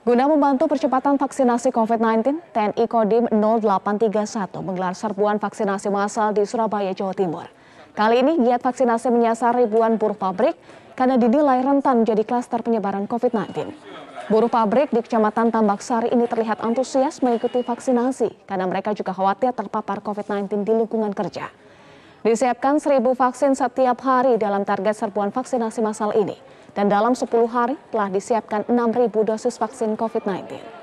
Guna membantu percepatan vaksinasi COVID-19, TNI Kodim 0831 menggelar serbuan vaksinasi massal di Surabaya, Jawa Timur. Kali ini giat vaksinasi menyasar ribuan buruh pabrik karena dinilai rentan menjadi klaster penyebaran COVID-19. Buruh pabrik di Kecamatan Tambak Sari ini terlihat antusias mengikuti vaksinasi karena mereka juga khawatir terpapar COVID-19 di lingkungan kerja. Disiapkan 1.000 vaksin setiap hari dalam target serbuan vaksinasi massal ini. Dan dalam 10 hari telah disiapkan 6.000 dosis vaksin COVID-19.